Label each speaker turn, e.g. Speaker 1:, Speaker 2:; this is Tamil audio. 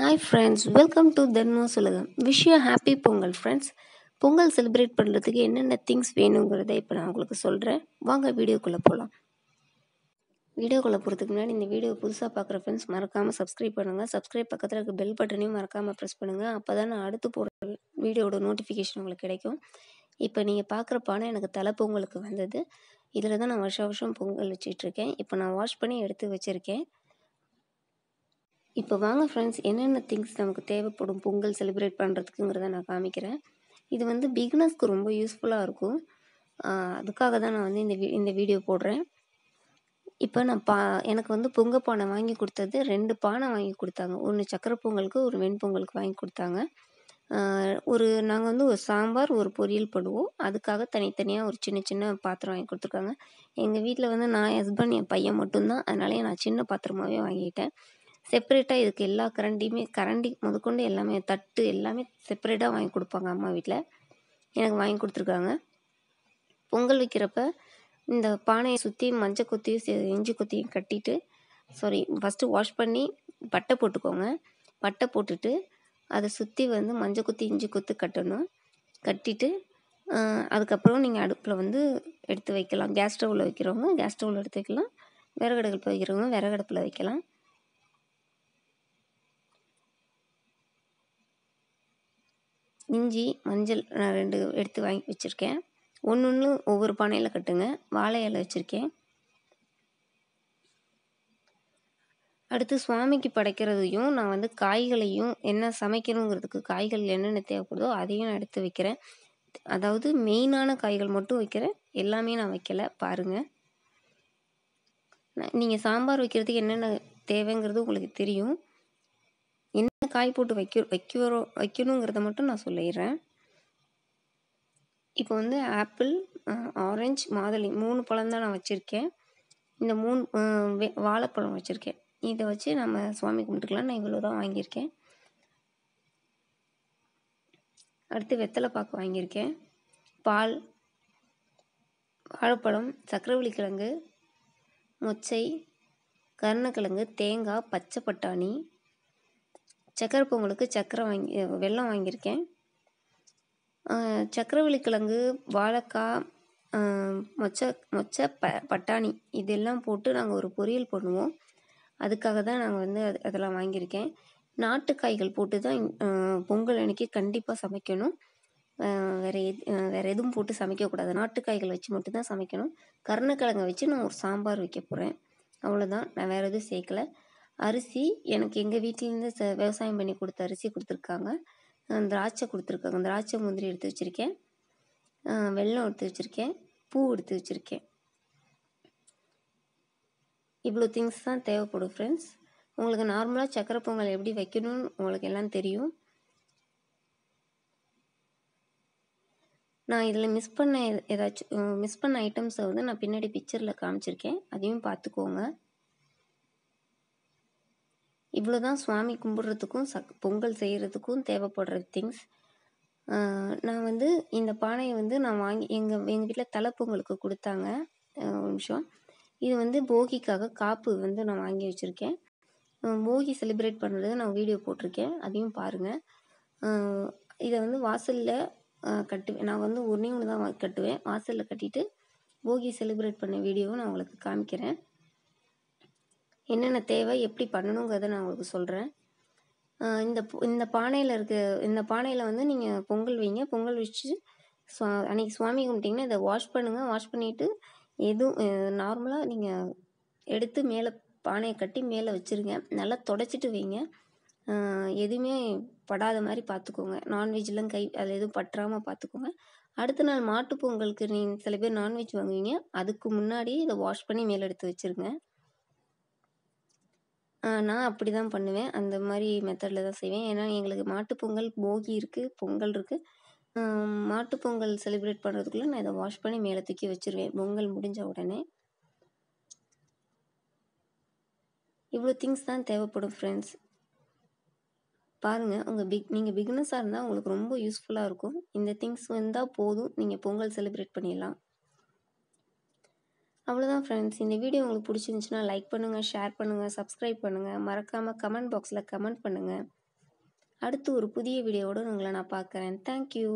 Speaker 1: ஹாய் ஃப்ரெண்ட்ஸ் வெல்கம் டு தர்மோஸ் சொல்லுங்கள் விஷயம் happy Pongal friends Pongal celebrate பண்ணுறதுக்கு என்னென்ன திங்ஸ் வேணுங்கிறத இப்போ நான் உங்களுக்கு சொல்கிறேன் வாங்க வீடியோக்குள்ளே போகலாம் வீடியோக்குள்ளே போகிறதுக்கு முன்னாடி இந்த வீடியோ புதுசாக பார்க்குற ஃப்ரெண்ட்ஸ் மறக்காமல் சப்ஸ்கிரைப் பண்ணுங்கள் சப்ஸ்கிரைப் பக்கத்தில் இருக்க பெல் பட்டனையும் மறக்காமல் ப்ரெஸ் பண்ணுங்கள் அப்போ தான் நான் அடுத்து போடுற வீடியோட நோட்டிஃபிகேஷன் உங்களுக்கு கிடைக்கும் இப்போ நீங்கள் பார்க்குற பானை எனக்கு தலை பொங்கலுக்கு வந்தது இதில் தான் நான் வருஷம் வருஷம் பொங்கல் வச்சுட்ருக்கேன் இப்போ நான் வாஷ் பண்ணி எடுத்து வச்சுருக்கேன் இப்போ வாங்க ஃப்ரெண்ட்ஸ் என்னென்ன திங்ஸ் நமக்கு தேவைப்படும் பொங்கல் செலிப்ரேட் பண்ணுறதுக்குங்கிறத நான் காமிக்கிறேன் இது வந்து பிகினர்ஸ்க்கு ரொம்ப யூஸ்ஃபுல்லாக இருக்கும் அதுக்காக தான் நான் வந்து இந்த வீ இந்த வீடியோ போடுறேன் இப்போ நான் பா எனக்கு வந்து பொங்க பானை வாங்கி கொடுத்தது ரெண்டு பானை வாங்கி கொடுத்தாங்க ஒன்று சக்கரை பொங்கலுக்கு ஒரு வெண்பொங்கலுக்கு வாங்கி கொடுத்தாங்க ஒரு நாங்கள் வந்து ஒரு சாம்பார் ஒரு பொரியல் பண்ணுவோம் அதுக்காக தனித்தனியாக ஒரு சின்ன சின்ன பாத்திரம் வாங்கி கொடுத்துருக்காங்க எங்கள் வீட்டில் வந்து நான் ஹஸ்பண்ட் என் பையன் மட்டும்தான் அதனால நான் சின்ன பாத்திரமாகவே வாங்கிட்டேன் செப்ரேட்டாக இதுக்கு எல்லா கரண்டியுமே கரண்டி முதற்கொண்டு எல்லாமே தட்டு எல்லாமே செப்ரேட்டாக வாங்கி கொடுப்பாங்க அம்மா வீட்டில் எனக்கு வாங்கி கொடுத்துருக்காங்க பொங்கல் வைக்கிறப்ப இந்த பானையை சுற்றி மஞ்சள் கொத்தியும் இஞ்சி கொத்தியும் கட்டிட்டு சாரி ஃபஸ்ட்டு வாஷ் பண்ணி பட்டை போட்டுக்கோங்க பட்டை போட்டுட்டு அதை சுற்றி வந்து மஞ்சள் கொத்தி இஞ்சி கொத்து கட்டணும் கட்டிட்டு அதுக்கப்புறம் நீங்கள் அடுப்பில் வந்து எடுத்து வைக்கலாம் கேஸ் ஸ்டவ்வில் வைக்கிறவங்க கேஸ் ஸ்டவ்வில் எடுத்து வைக்கலாம் விறகடுப்பில் வைக்கிறவங்க விறகடுப்பில் வைக்கலாம் இஞ்சி மஞ்சள் நான் ரெண்டு எடுத்து வாங்கி வச்சுருக்கேன் ஒன்று ஒன்று ஒவ்வொரு பானையில் கட்டுங்க வாழை இலை வச்சுருக்கேன் அடுத்து சுவாமிக்கு படைக்கிறதையும் நான் வந்து காய்களையும் என்ன சமைக்கணுங்கிறதுக்கு காய்கள் என்னென்ன தேவைப்படுதோ அதையும் நான் எடுத்து வைக்கிறேன் அதாவது மெயினான காய்கள் மட்டும் வைக்கிறேன் எல்லாமே நான் வைக்கலை பாருங்கள் நீங்கள் சாம்பார் வைக்கிறதுக்கு என்னென்ன தேவைங்கிறது உங்களுக்கு தெரியும் காய் போட்டு வைக்க வைக்க வைக்கணுங்கிறத மட்டும் நான் சொல்லிடுறேன் இப்போ வந்து ஆப்பிள் ஆரஞ்சு மாதுளை மூணு பழம் தான் நான் வச்சுருக்கேன் இந்த மூணு வாழைப்பழம் வச்சுருக்கேன் இதை வச்சு நம்ம சுவாமி கும்பிட்டுக்கலாம் நான் இவ்வளோ தான் வாங்கியிருக்கேன் அடுத்து வெத்தலை பாக்கு வாங்கியிருக்கேன் பால் வாழைப்பழம் சக்கரவள்ளி கிழங்கு மொச்சை கருணக்கிழங்கு தேங்காய் பச்சை பட்டாணி சக்கரை பொங்கலுக்கு சக்கரை வாங்கி வெள்ளம் வாங்கியிருக்கேன் சக்கரவள்ளி கிழங்கு வாழைக்காய் மொச்சை மொச்சை ப பட்டாணி இதெல்லாம் போட்டு நாங்கள் ஒரு பொரியல் பண்ணுவோம் அதுக்காக தான் நாங்கள் வந்து அது அதெல்லாம் வாங்கியிருக்கேன் நாட்டு காய்கள் போட்டு தான் பொங்கல் அன்னைக்கு கண்டிப்பாக சமைக்கணும் வேறு எது வேறு எதுவும் போட்டு சமைக்கக்கூடாது நாட்டு காய்கள் வச்சு மட்டும்தான் சமைக்கணும் கருணக்கிழங்க வச்சு நான் ஒரு சாம்பார் வைக்க போகிறேன் அவ்வளோதான் நான் வேறு எதுவும் சேர்க்கலை அரிசி எனக்கு எங்கள் வீட்டிலேருந்து ச விவசாயம் பண்ணி கொடுத்த அரிசி கொடுத்துருக்காங்க திராட்சை கொடுத்துருக்காங்க திராட்சை முந்திரி எடுத்து வச்சுருக்கேன் வெல்லம் எடுத்து வச்சுருக்கேன் பூ எடுத்து வச்சுருக்கேன் இவ்வளோ திங்ஸ் தான் தேவைப்படும் ஃப்ரெண்ட்ஸ் உங்களுக்கு நார்மலாக சக்கரை பொங்கல் எப்படி வைக்கணும்னு உங்களுக்கு எல்லாம் தெரியும் நான் இதில் மிஸ் பண்ண ஏதாச்சும் மிஸ் பண்ண ஐட்டம்ஸை வந்து நான் பின்னாடி பிக்சரில் காமிச்சிருக்கேன் அதையும் பார்த்துக்கோங்க இவ்வளோ தான் சுவாமி கும்பிட்றதுக்கும் சக் பொங்கல் செய்கிறதுக்கும் தேவைப்படுற திங்ஸ் நான் வந்து இந்த பானையை வந்து நான் வாங்கி எங்கள் எங்கள் வீட்டில் தலை பொங்கலுக்கு கொடுத்தாங்க ஒரு நிமிஷம் இது வந்து போகிக்காக காப்பு வந்து நான் வாங்கி வச்சுருக்கேன் போகி செலிப்ரேட் பண்ணுறது நான் வீடியோ போட்டிருக்கேன் அதையும் பாருங்கள் இதை வந்து வாசலில் கட்டுவேன் நான் வந்து ஒன்றே ஒன்று தான் கட்டுவேன் வாசலில் கட்டிட்டு போகி செலிப்ரேட் பண்ண வீடியோவை நான் உங்களுக்கு காமிக்கிறேன் என்னென்ன தேவை எப்படி பண்ணணுங்கிறத நான் உங்களுக்கு சொல்கிறேன் இந்த இந்த பானையில் இருக்க இந்த பானையில் வந்து நீங்கள் பொங்கல் வைங்க பொங்கல் வச்சு சுவா அன்றைக்கி சுவாமி கும்பிட்டிங்கன்னா இதை வாஷ் பண்ணுங்கள் வாஷ் பண்ணிவிட்டு எதுவும் நார்மலாக நீங்கள் எடுத்து மேலே பானையை கட்டி மேலே வச்சுருங்க நல்லா தொடச்சிட்டு வைங்க எதுவுமே படாத மாதிரி பார்த்துக்கோங்க நான்வெஜ்லாம் கை அதில் எதுவும் பற்றாமல் பார்த்துக்கோங்க அடுத்த நாள் மாட்டு பொங்கலுக்கு நீங்கள் சில பேர் நான்வெஜ் வாங்குவீங்க அதுக்கு முன்னாடி இதை வாஷ் பண்ணி மேலே எடுத்து வச்சுருங்க நான் அப்படி தான் பண்ணுவேன் அந்த மாதிரி மெத்தடில் தான் செய்வேன் ஏன்னா எங்களுக்கு மாட்டுப்பொங்கல் போகி இருக்குது பொங்கல் இருக்குது மாட்டுப்பொங்கல் செலிப்ரேட் பண்ணுறதுக்குள்ளே நான் இதை வாஷ் பண்ணி மேலே தூக்கி வச்சுருவேன் பொங்கல் முடிஞ்ச உடனே இவ்வளோ திங்ஸ் தான் தேவைப்படும் ஃப்ரெண்ட்ஸ் பாருங்கள் உங்கள் பிக் நீங்கள் பிக்னஸாக இருந்தால் உங்களுக்கு ரொம்ப யூஸ்ஃபுல்லாக இருக்கும் இந்த திங்ஸ் வந்தால் போதும் நீங்கள் பொங்கல் செலிப்ரேட் பண்ணிடலாம் அவ்வளோதான் ஃப்ரெண்ட்ஸ் இந்த வீடியோ உங்களுக்கு பிடிச்சிருந்துச்சுன்னா லைக் பண்ணுங்கள் ஷேர் பண்ணுங்கள் சப்ஸ்கிரைப் பண்ணுங்கள் மறக்காமல் கமெண்ட் பாக்ஸில் கமெண்ட் பண்ணுங்கள் அடுத்து ஒரு புதிய வீடியோவோடு உங்களை நான் பார்க்குறேன் தேங்க்யூ